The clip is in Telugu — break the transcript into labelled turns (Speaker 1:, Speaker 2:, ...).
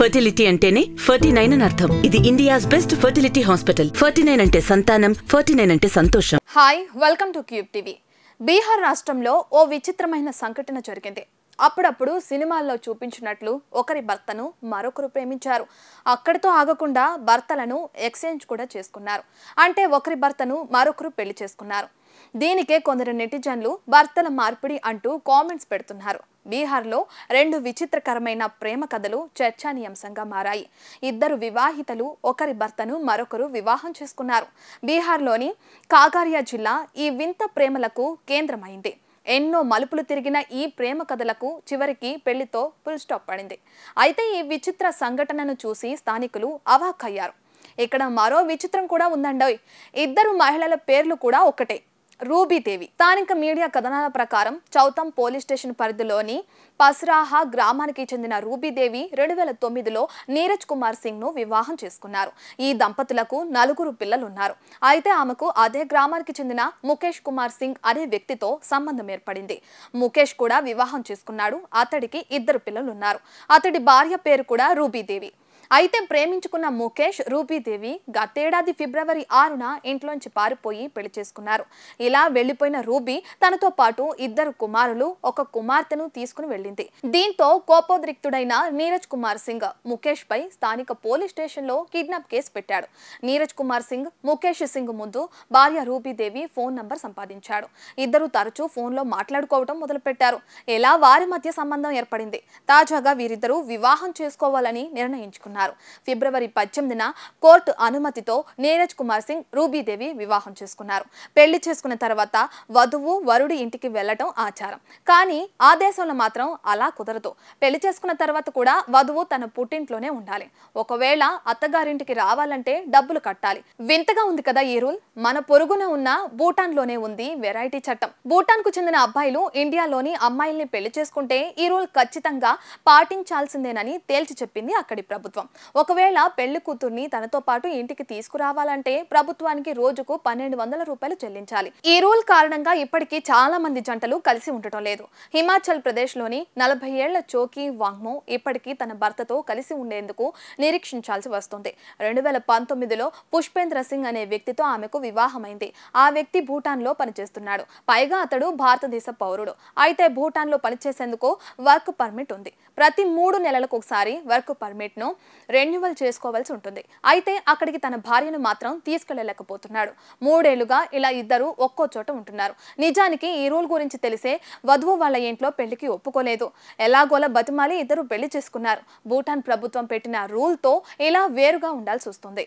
Speaker 1: ఫర్టిలిటీ అంటేనే ఫర్టీ నైన్ అని అర్థం ఇది India's best fertility hospital forty nine అంటే సంతానం ఫర్టీ నైన్ అంటే సంతోషం hi welcome to cube TV Bihar రాష్ట్రంలో ఓ విచిత్రమైన సంఘటన జరిగింది అప్పుడప్పుడు సినిమాల్లో చూపించినట్లు ఒకరి భర్తను మరొకరు ప్రేమించారు అక్కడితో ఆగకుండా భర్తలను ఎక్స్చేంజ్ కూడా చేసుకున్నారు అంటే ఒకరి భర్తను మరొకరు పెళ్లి చేసుకున్నారు దీనికే కొందరు నెటిజన్లు భర్తల మార్పిడి అంటూ కామెంట్స్ పెడుతున్నారు బీహార్లో రెండు విచిత్రకరమైన ప్రేమ కథలు చర్చానీయాంశంగా మారాయి ఇద్దరు వివాహితలు ఒకరి భర్తను మరొకరు వివాహం చేసుకున్నారు బీహార్లోని కాగారియా జిల్లా ఈ వింత ప్రేమలకు కేంద్రమైంది ఎన్నో మలుపులు తిరిగిన ఈ ప్రేమ కథలకు చివరికి పెళ్లితో ఫుల్ స్టాప్ పడింది అయితే ఈ విచిత్ర సంఘటనను చూసి స్థానికులు అవాక్కయ్యారు ఇక్కడ మరో విచిత్రం కూడా ఉందండోయ్ ఇద్దరు మహిళల పేర్లు కూడా ఒకటే రూబీదేవి స్థానిక మీడియా కథనాల ప్రకారం చౌతం పోలీస్ స్టేషన్ పరిధిలోని పస్రాహా గ్రామానికి చెందిన రూబీదేవి రెండు వేల తొమ్మిదిలో నీరజ్ కుమార్ సింగ్ను వివాహం చేసుకున్నారు ఈ దంపతులకు నలుగురు పిల్లలున్నారు అయితే ఆమెకు అదే గ్రామానికి చెందిన ముఖేష్ కుమార్ సింగ్ అనే వ్యక్తితో సంబంధం ఏర్పడింది ముఖేష్ కూడా వివాహం చేసుకున్నాడు అతడికి ఇద్దరు పిల్లలున్నారు అతడి భార్య పేరు కూడా రూబీదేవి అయితే ప్రేమించుకున్న ముఖేష్ రూబీదేవి గతేడాది ఫిబ్రవరి ఆరున ఇంట్లోంచి పారిపోయి పెళ్లి చేసుకున్నారు ఇలా వెళ్లిపోయిన రూబీ తనతో పాటు ఇద్దరు కుమారులు ఒక కుమార్తెను తీసుకుని వెళ్ళింది దీంతో కోపోద్రిక్తుడైన నీరజ్ కుమార్ సింగ్ ముఖేష్ పై స్థానిక పోలీస్ స్టేషన్ లో కిడ్నాప్ కేసు పెట్టాడు నీరజ్ కుమార్ సింగ్ ముఖేష్ సింగ్ ముందు భార్య రూపీదేవి ఫోన్ నంబర్ సంపాదించాడు ఇద్దరు తరచూ ఫోన్లో మాట్లాడుకోవడం మొదలుపెట్టారు ఎలా వారి మధ్య సంబంధం ఏర్పడింది తాజాగా వీరిద్దరూ వివాహం చేసుకోవాలని నిర్ణయించుకున్నారు చేసుకున్నారు ఫిబ్రవరి పద్దెనిమిదిన కోర్టు అనుమతితో నీరజ్ కుమార్ సింగ్ రూబీదేవి వివాహం చేసుకున్నారు పెళ్లి చేసుకున్న తర్వాత వధువు వరుడి ఇంటికి వెళ్లడం ఆచారం కానీ ఆ దేశంలో మాత్రం అలా కుదరదు పెళ్లి చేసుకున్న తర్వాత కూడా వధువు తన పుట్టింట్లోనే ఉండాలి ఒకవేళ అత్తగారింటికి రావాలంటే డబ్బులు కట్టాలి వింతగా ఉంది కదా ఈ రూల్ మన పొరుగున ఉన్న భూటాన్ లోనే ఉంది వెరైటీ చట్టం భూటాన్ కు చెందిన అబ్బాయిలు ఇండియాలోని అమ్మాయిల్ని పెళ్లి చేసుకుంటే ఈ రూల్ ఖచ్చితంగా పాటించాల్సిందేనని తేల్చి చెప్పింది అక్కడి ప్రభుత్వం ఒకవేళ పెళ్లి కూతుర్ని తనతో పాటు ఇంటికి తీసుకురావాలంటే ప్రభుత్వానికి రోజుకు పన్నెండు వందల రూపాయలు చెల్లించాలి ఈ రూల్ కారణంగా ఇప్పటికీ చాలా మంది జంటలు కలిసి ఉండటం లేదు హిమాచల్ ప్రదేశ్లోని నలభై ఏళ్ల చోకీ వాంగ్మో ఇప్పటికీ తన భర్తతో కలిసి ఉండేందుకు నిరీక్షించాల్సి వస్తుంది రెండు వేల పంతొమ్మిదిలో పుష్పేంద్ర సింగ్ అనే వ్యక్తితో ఆమెకు వివాహమైంది ఆ వ్యక్తి భూటాన్లో పనిచేస్తున్నాడు పైగా అతడు భారతదేశ పౌరుడు అయితే భూటాన్లో పనిచేసేందుకు వర్క్ పర్మిట్ ఉంది ప్రతి మూడు నెలలకు ఒకసారి వర్క్ పర్మిట్ను రెన్యువల్ చేసుకోవాల్సి ఉంటుంది అయితే అక్కడికి తన భార్యను మాత్రం తీసుకెళ్లలేకపోతున్నాడు మూడేళ్లుగా ఇలా ఇద్దరు ఒక్కో చోట ఉంటున్నారు నిజానికి ఈ రూల్ గురించి తెలిసే వధువు వాళ్ళ ఇంట్లో పెళ్లికి ఒప్పుకోలేదు ఎలాగోలా బతిమాలి ఇద్దరు పెళ్లి చేసుకున్నారు భూటాన్ ప్రభుత్వం పెట్టిన రూల్తో ఇలా వేరుగా ఉండాల్సి వస్తుంది